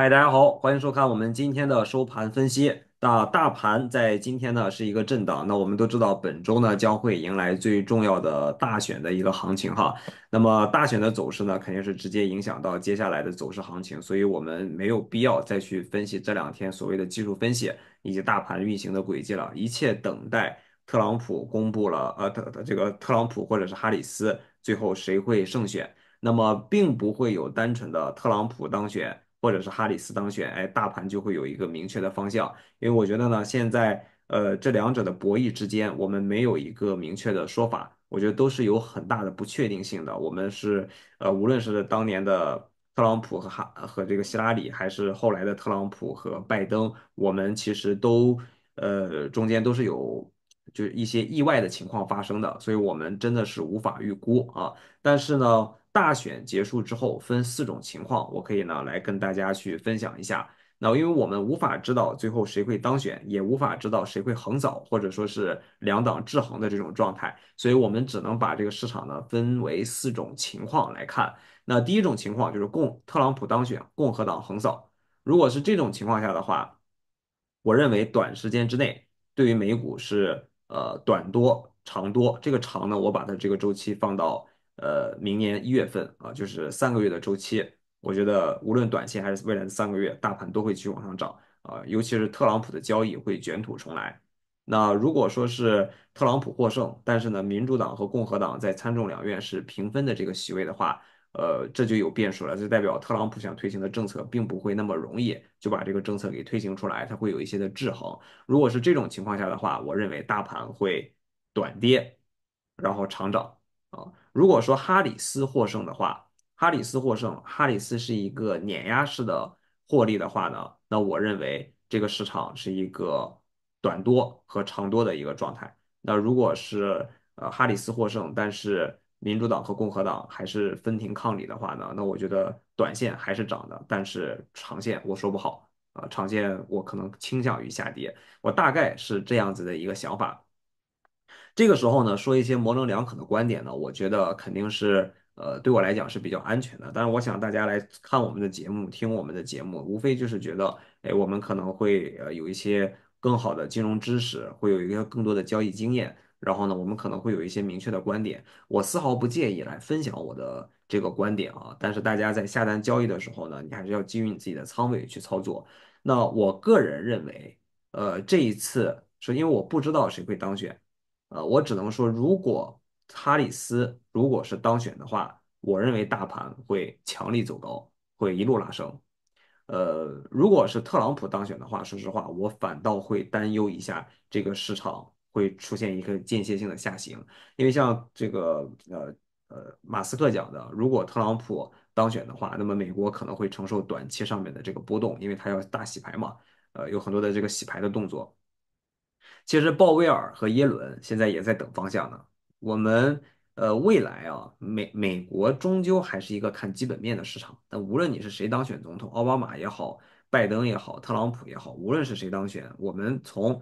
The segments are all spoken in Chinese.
嗨，大家好，欢迎收看我们今天的收盘分析。那大盘在今天呢是一个震荡。那我们都知道，本周呢将会迎来最重要的大选的一个行情哈。那么大选的走势呢，肯定是直接影响到接下来的走势行情。所以我们没有必要再去分析这两天所谓的技术分析以及大盘运行的轨迹了。一切等待特朗普公布了，呃，特这个特朗普或者是哈里斯，最后谁会胜选？那么并不会有单纯的特朗普当选。或者是哈里斯当选，哎，大盘就会有一个明确的方向。因为我觉得呢，现在呃这两者的博弈之间，我们没有一个明确的说法，我觉得都是有很大的不确定性的。我们是呃，无论是当年的特朗普和哈和这个希拉里，还是后来的特朗普和拜登，我们其实都呃中间都是有就一些意外的情况发生的，所以我们真的是无法预估啊。但是呢。大选结束之后，分四种情况，我可以呢来跟大家去分享一下。那因为我们无法知道最后谁会当选，也无法知道谁会横扫，或者说是两党制衡的这种状态，所以我们只能把这个市场呢分为四种情况来看。那第一种情况就是共特朗普当选，共和党横扫。如果是这种情况下的话，我认为短时间之内对于美股是呃短多长多。这个长呢，我把它这个周期放到。呃，明年一月份啊，就是三个月的周期，我觉得无论短期还是未来的三个月，大盘都会去往上涨啊，尤其是特朗普的交易会卷土重来。那如果说是特朗普获胜，但是呢，民主党和共和党在参众两院是平分的这个席位的话，呃，这就有变数了，就代表特朗普想推行的政策并不会那么容易就把这个政策给推行出来，它会有一些的制衡。如果是这种情况下的话，我认为大盘会短跌，然后长涨。啊，如果说哈里斯获胜的话，哈里斯获胜，哈里斯是一个碾压式的获利的话呢，那我认为这个市场是一个短多和长多的一个状态。那如果是呃哈里斯获胜，但是民主党和共和党还是分庭抗礼的话呢，那我觉得短线还是涨的，但是长线我说不好啊，长线我可能倾向于下跌，我大概是这样子的一个想法。这个时候呢，说一些模棱两可的观点呢，我觉得肯定是，呃，对我来讲是比较安全的。但是我想大家来看我们的节目，听我们的节目，无非就是觉得，哎，我们可能会，呃，有一些更好的金融知识，会有一个更多的交易经验，然后呢，我们可能会有一些明确的观点。我丝毫不介意来分享我的这个观点啊，但是大家在下单交易的时候呢，你还是要基于你自己的仓位去操作。那我个人认为，呃，这一次，首先我不知道谁会当选。呃，我只能说，如果哈里斯如果是当选的话，我认为大盘会强力走高，会一路拉升。呃，如果是特朗普当选的话，说实话，我反倒会担忧一下，这个市场会出现一个间歇性的下行。因为像这个呃呃，马斯克讲的，如果特朗普当选的话，那么美国可能会承受短期上面的这个波动，因为他要大洗牌嘛，呃，有很多的这个洗牌的动作。其实鲍威尔和耶伦现在也在等方向呢。我们呃，未来啊，美美国终究还是一个看基本面的市场。但无论你是谁当选总统，奥巴马也好，拜登也好，特朗普也好，无论是谁当选，我们从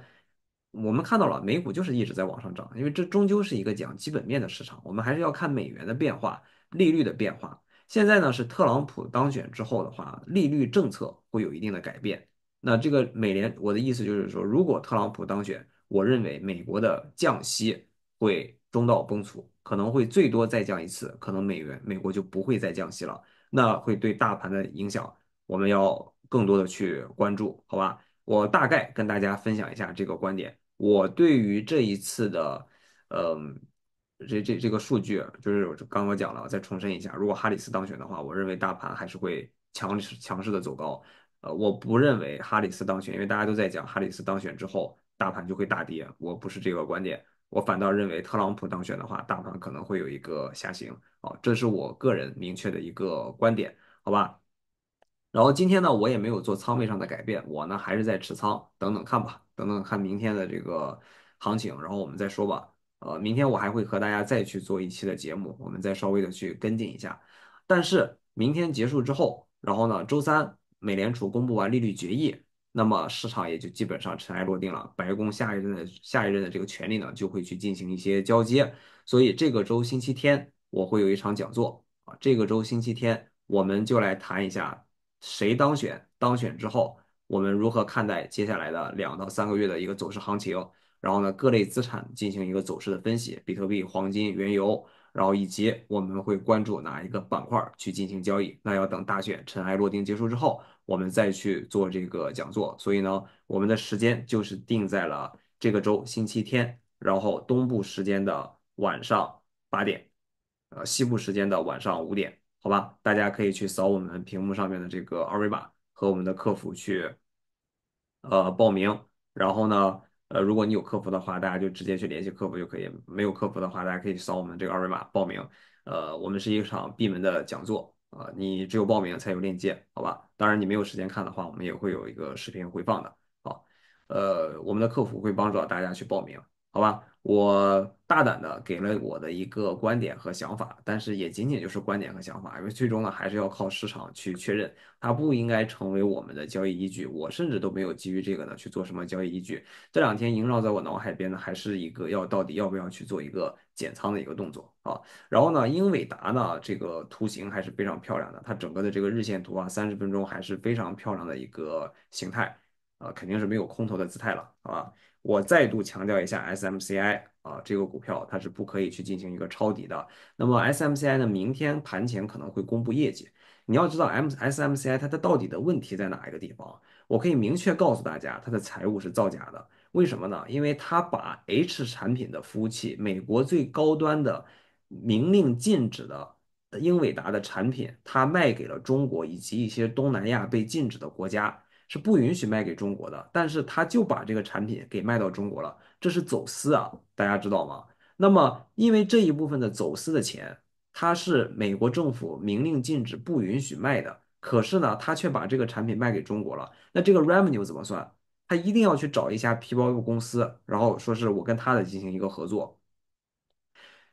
我们看到了美股就是一直在往上涨，因为这终究是一个讲基本面的市场。我们还是要看美元的变化、利率的变化。现在呢，是特朗普当选之后的话，利率政策会有一定的改变。那这个美联，我的意思就是说，如果特朗普当选，我认为美国的降息会中道崩殂，可能会最多再降一次，可能美元美国就不会再降息了。那会对大盘的影响，我们要更多的去关注，好吧？我大概跟大家分享一下这个观点。我对于这一次的，嗯，这这这个数据，就是刚刚讲了，再重申一下，如果哈里斯当选的话，我认为大盘还是会强强势的走高。呃，我不认为哈里斯当选，因为大家都在讲哈里斯当选之后大盘就会大跌，我不是这个观点，我反倒认为特朗普当选的话，大盘可能会有一个下行。好，这是我个人明确的一个观点，好吧。然后今天呢，我也没有做仓位上的改变，我呢还是在持仓，等等看吧，等等看明天的这个行情，然后我们再说吧。呃，明天我还会和大家再去做一期的节目，我们再稍微的去跟进一下。但是明天结束之后，然后呢，周三。美联储公布完利率决议，那么市场也就基本上尘埃落定了。白宫下一任的下一任的这个权力呢，就会去进行一些交接。所以这个周星期天我会有一场讲座啊，这个周星期天我们就来谈一下谁当选，当选之后我们如何看待接下来的两到三个月的一个走势行情，然后呢各类资产进行一个走势的分析，比特币、黄金、原油。然后以及我们会关注哪一个板块去进行交易，那要等大选尘埃落定结束之后，我们再去做这个讲座。所以呢，我们的时间就是定在了这个周星期天，然后东部时间的晚上八点，呃，西部时间的晚上五点，好吧？大家可以去扫我们屏幕上面的这个二维码和我们的客服去，呃，报名。然后呢？呃，如果你有客服的话，大家就直接去联系客服就可以；没有客服的话，大家可以扫我们这个二维码报名。呃，我们是一场闭门的讲座啊，你只有报名才有链接，好吧？当然，你没有时间看的话，我们也会有一个视频回放的。好，呃，我们的客服会帮助到大家去报名，好吧？我大胆的给了我的一个观点和想法，但是也仅仅就是观点和想法，因为最终呢还是要靠市场去确认，它不应该成为我们的交易依据。我甚至都没有基于这个呢去做什么交易依据。这两天萦绕在我脑海边的还是一个要到底要不要去做一个减仓的一个动作啊。然后呢，英伟达呢这个图形还是非常漂亮的，它整个的这个日线图啊，三十分钟还是非常漂亮的一个形态啊，肯定是没有空头的姿态了，好吧？我再度强调一下，SMCI 啊这个股票它是不可以去进行一个抄底的。那么 SMCI 呢，明天盘前可能会公布业绩。你要知道，MSMCI 它的到底的问题在哪一个地方？我可以明确告诉大家，它的财务是造假的。为什么呢？因为它把 H 产品的服务器，美国最高端的明令禁止的英伟达的产品，它卖给了中国以及一些东南亚被禁止的国家。是不允许卖给中国的，但是他就把这个产品给卖到中国了，这是走私啊，大家知道吗？那么因为这一部分的走私的钱，他是美国政府明令禁止不允许卖的，可是呢，他却把这个产品卖给中国了，那这个 revenue 怎么算？他一定要去找一家皮包公司，然后说是我跟他的进行一个合作，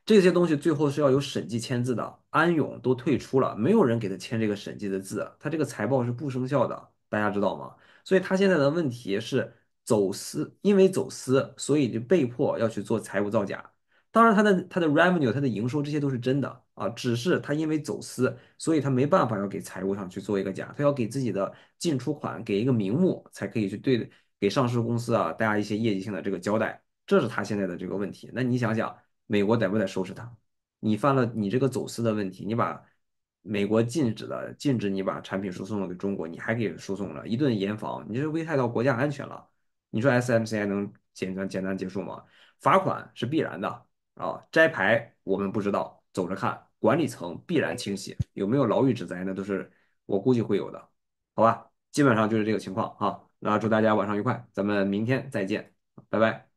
这些东西最后是要有审计签字的，安永都退出了，没有人给他签这个审计的字，他这个财报是不生效的。大家知道吗？所以他现在的问题是走私，因为走私，所以就被迫要去做财务造假。当然，他的他的 revenue，他的营收这些都是真的啊，只是他因为走私，所以他没办法要给财务上去做一个假，他要给自己的进出款给一个名目，才可以去对给上市公司啊，大家一些业绩性的这个交代。这是他现在的这个问题。那你想想，美国得不得收拾他？你犯了你这个走私的问题，你把。美国禁止的，禁止你把产品输送了给中国，你还给输送了，一顿严防，你这危害到国家安全了。你说 S M C 能简单简单结束吗？罚款是必然的啊，摘牌我们不知道，走着看，管理层必然清洗，有没有牢狱之灾那都是我估计会有的，好吧，基本上就是这个情况啊。那祝大家晚上愉快，咱们明天再见，拜拜。